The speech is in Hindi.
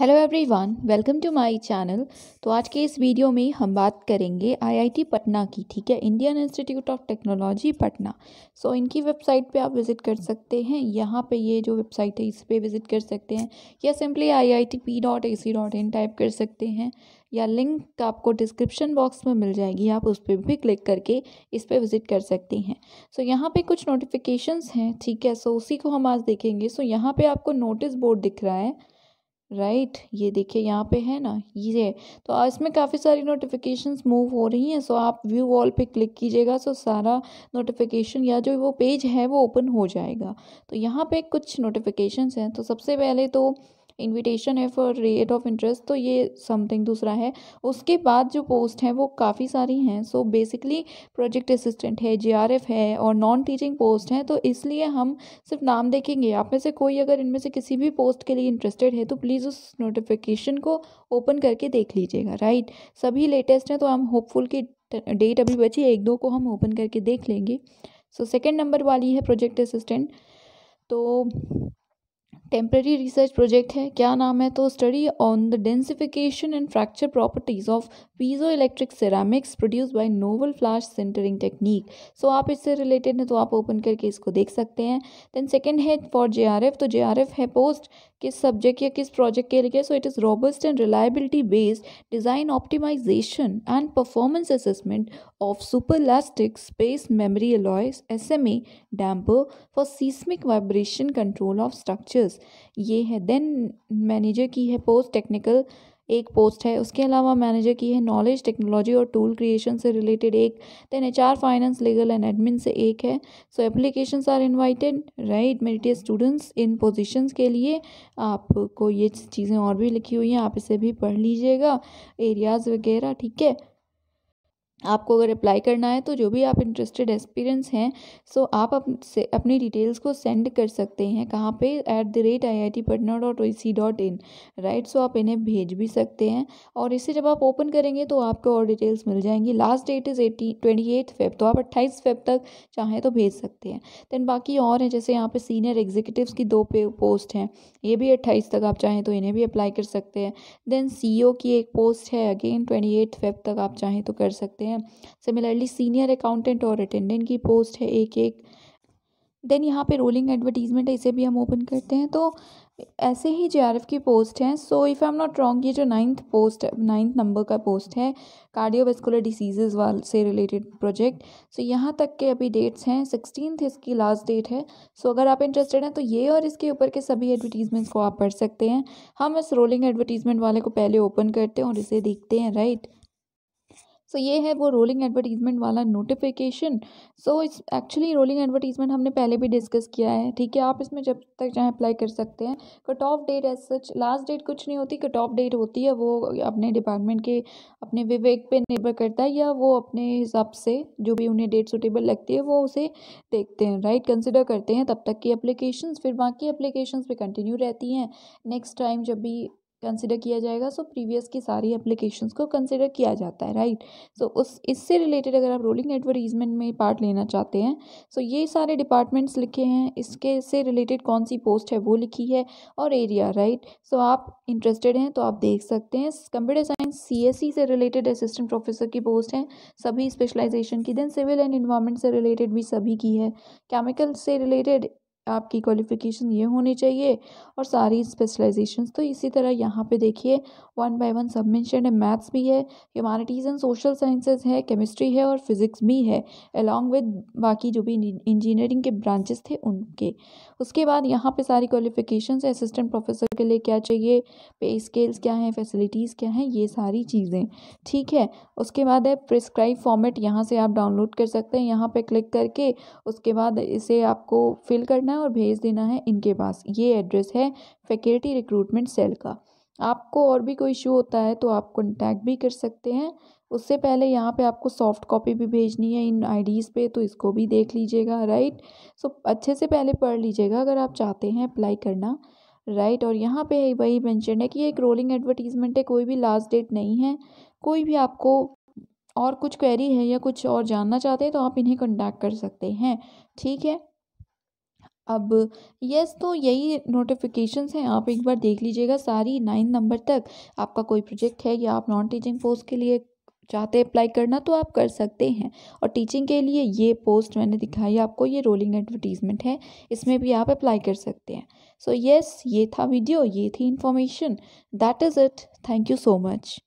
hello everyone welcome to my channel तो आज के इस वीडियो में हम बात करेंगे आईआईटी पटना की ठीक है Indian Institute of Technology Patna so इनकी वेबसाइट पे आप विज़िट कर सकते हैं यहाँ पे ये जो वेबसाइट है इस पर विज़िट कर सकते हैं या simply I I T P dot A C dot in type कर सकते हैं या लिंक आपको डिस्क्रिप्शन बॉक्स में मिल जाएगी आप उस पर भी क्लिक करके इस पर विज़िट कर सकते हैं सो so, यहाँ पे कुछ नोटिफिकेशंस हैं ठीक है सो so, उसी को हम आज देखेंगे सो so, यहाँ पे आपको नोटिस बोर्ड दिख रहा है राइट ये देखिए यहाँ पे है ना ये तो इसमें काफ़ी सारी नोटिफिकेशंस मूव हो रही हैं सो आप व्यू वॉल पे क्लिक कीजिएगा सो सारा नोटिफिकेशन या जो वो पेज है वो ओपन हो जाएगा तो यहाँ पे कुछ नोटिफिकेशंस हैं तो सबसे पहले तो इनविटेशन है फॉर रेट ऑफ इंटरेस्ट तो ये समथिंग दूसरा है उसके बाद जो पोस्ट हैं वो काफ़ी सारी हैं सो बेसिकली प्रोजेक्ट असिस्टेंट है जे है और नॉन टीचिंग पोस्ट हैं तो इसलिए हम सिर्फ नाम देखेंगे आप में से कोई अगर इनमें से किसी भी पोस्ट के लिए इंटरेस्टेड है तो प्लीज़ उस नोटिफिकेशन को ओपन करके देख लीजिएगा राइट सभी लेटेस्ट हैं तो हम होपफुल की डेट अभी बची एक दो को हम ओपन करके देख लेंगे सो सेकेंड नंबर वाली है प्रोजेक्ट असिस्टेंट तो टेम्प्रेरी रिसर्च प्रोजेक्ट है क्या नाम है तो study on the densification and fracture properties of piezoelectric ceramics produce by novel flash sintering technique so आप इससे रिलेटेड हैं तो आप ओपन करके इसको देख सकते हैं देन सेकेंड है फॉर जे तो जे है पोस्ट किस सब्जेक्ट या किस प्रोजेक्ट के लिए so it is robust and reliability based design optimization and performance assessment of super elastic shape memory alloys S M A damper for seismic vibration control of structures ये है देन मैनेजर की है पोस्ट टेक्निकल एक पोस्ट है उसके अलावा मैनेजर की है नॉलेज टेक्नोलॉजी और टूल क्रिएशन से रिलेटेड एक then H R finance legal and admin से एक है so applications are invited right meritorious students in positions के लिए आपको ये चीज़ें और भी लिखी हुई हैं आप इसे भी पढ़ लीजिएगा एरियाज़ वगैरह ठीक है आपको अगर अप्लाई करना है तो जो भी आप इंटरेस्टेड एक्सपीरियंस हैं सो आप अपने से अपनी डिटेल्स को सेंड कर सकते हैं कहाँ पे at the rate I I T Patna dot O C dot in right so आप इन्हें भेज भी सकते हैं और इसे जब आप ओपन करेंगे तो आपको और डिटेल्स मिल जाएंगी last date is eighty twenty eight Feb तो आप अट्ठाईस फेब तक चाहें तो भेज सकते हैं दैन बाकी और हैं जैसे यहाँ पर सीनियर एग्जीक्यूटिव की दो पे पोस्ट हैं ये भी अट्ठाईस तक आप चाहें तो इन्हें भी अप्लाई कर सकते हैं देन सी e की एक पोस्ट है अगेन ट्वेंटी एट फेब तक आप चाहें तो कर सकते हैं हैं सिमिलरली सीनियर अकाउंटेंट और अटेंडेंट की पोस्ट है एक एक देन यहाँ पे रोलिंग एडवर्टीज़मेंट है इसे भी हम ओपन करते हैं तो ऐसे ही जे की पोस्ट हैं so if I am not wrong ये जो नाइन्थ पोस्ट नाइन्थ नंबर का पोस्ट है कार्डियोवेस्कुलर डिसीजेज वाल से रिलेटेड प्रोजेक्ट सो यहाँ तक के अभी डेट्स हैं सिक्सटीनथ इसकी लास्ट डेट है सो so, अगर आप इंटरेस्टेड हैं तो ये और इसके ऊपर के सभी एडवर्टीज़मेंट्स को आप पढ़ सकते हैं हम इस रोलिंग एडवर्टीज़मेंट वाले को पहले ओपन करते हैं और इसे देखते हैं राइट सो तो ये है वो रोलिंग एडवर्टीज़मेंट वाला नोटिफिकेशन सो इस एक्चुअली रोलिंग एडवर्टीज़मेंट हमने पहले भी डिस्कस किया है ठीक है आप इसमें जब तक चाहें अप्लाई कर सकते हैं cut off date as such last date कुछ नहीं होती कट ऑफ डेट होती है वो अपने डिपार्टमेंट के अपने विवेक पे निर्भर करता है या वो अपने हिसाब से जो भी उन्हें डेट सुटेबल लगती है वो उसे देखते हैं राइट कंसिडर करते हैं तब तक की अप्लीकेशन फिर बाकी अप्लीकेशन भी कंटिन्यू रहती हैं नेक्स्ट टाइम जब भी कंसिडर किया जाएगा सो प्रीवियस की सारी एप्लीकेशंस को कंसिडर किया जाता है राइट सो उस इससे रिलेटेड अगर आप रोलिंग एडवर्टीजमेंट में पार्ट लेना चाहते हैं सो ये सारे डिपार्टमेंट्स लिखे हैं इसके से रिलेटेड कौन सी पोस्ट है वो लिखी है और एरिया राइट सो आप इंटरेस्टेड हैं तो आप देख सकते हैं कंप्यूटर साइंस सी से रिलेटेड असिस्टेंट प्रोफेसर की पोस्ट हैं सभी स्पेशलाइजेशन की देन सिविल एंड इन्वायरमेंट से रिलेटेड भी सभी की है केमिकल से रिलेटेड आपकी क्वालिफ़िकेशन ये होनी चाहिए और सारी स्पेशलाइजेशंस तो इसी तरह यहाँ पे देखिए वन बाय वन सब मैंशन है मैथ्स भी है ह्यूमानिटीज़ एंड सोशल साइंसेज है केमिस्ट्री है और फिज़िक्स भी है अलॉन्ग विद बाकी जो भी इंजीनियरिंग के ब्रांचेस थे उनके उसके बाद यहाँ पे सारी क्वालिफ़िकेशंस है असिस्टेंट प्रोफेसर के लिए क्या चाहिए पे स्केल्स क्या हैं फैसिलिटीज़ क्या हैं ये सारी चीज़ें ठीक है उसके बाद है प्रिस्क्राइब फॉर्मेट यहाँ से आप डाउनलोड कर सकते हैं यहाँ पर क्लिक करके उसके बाद इसे आपको फिल करना है और भेज देना है इनके पास ये एड्रेस है फैकल्टी रिक्रूटमेंट सेल का आपको और भी कोई इशू होता है तो आप कॉन्टैक्ट भी कर सकते हैं उससे पहले यहाँ पे आपको सॉफ्ट कॉपी भी भेजनी है इन आईडीज़ पे तो इसको भी देख लीजिएगा राइट सो अच्छे से पहले पढ़ लीजिएगा अगर आप चाहते हैं अप्लाई करना राइट और यहाँ पे वही मैंशन है कि एक रोलिंग एडवर्टीज़मेंट है कोई भी लास्ट डेट नहीं है कोई भी आपको और कुछ क्वेरी है या कुछ और जानना चाहते हैं तो आप इन्हें कॉन्टैक्ट कर सकते हैं ठीक है अब यस तो यही नोटिफिकेशंस हैं आप एक बार देख लीजिएगा सारी नाइन नंबर तक आपका कोई प्रोजेक्ट है या आप नॉन टीचिंग पोस्ट के लिए चाहते हैं अप्लाई करना तो आप कर सकते हैं और टीचिंग के लिए ये पोस्ट मैंने दिखाई आपको ये रोलिंग एडवर्टीज़मेंट है इसमें भी आप अप्लाई कर सकते हैं सो so, यस yes, ये था वीडियो ये थी information that is it thank you so much